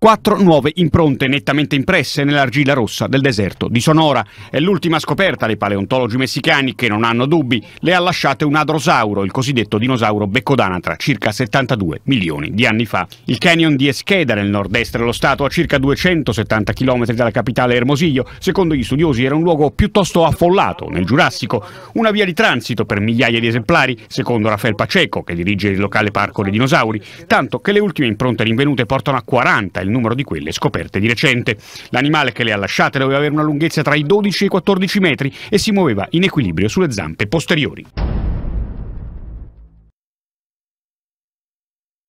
Quattro nuove impronte nettamente impresse nell'argilla rossa del deserto di Sonora. È l'ultima scoperta dei paleontologi messicani che non hanno dubbi le ha lasciate un adrosauro, il cosiddetto dinosauro beccodanatra, circa 72 milioni di anni fa. Il canyon di Escheda nel nord-est dello Stato, a circa 270 km dalla capitale Ermosillo, secondo gli studiosi era un luogo piuttosto affollato nel Giurassico, una via di transito per migliaia di esemplari, secondo Rafael Paceco, che dirige il locale parco dei dinosauri, tanto che le ultime impronte rinvenute portano a 40 il numero di quelle scoperte di recente. L'animale che le ha lasciate doveva avere una lunghezza tra i 12 e i 14 metri e si muoveva in equilibrio sulle zampe posteriori.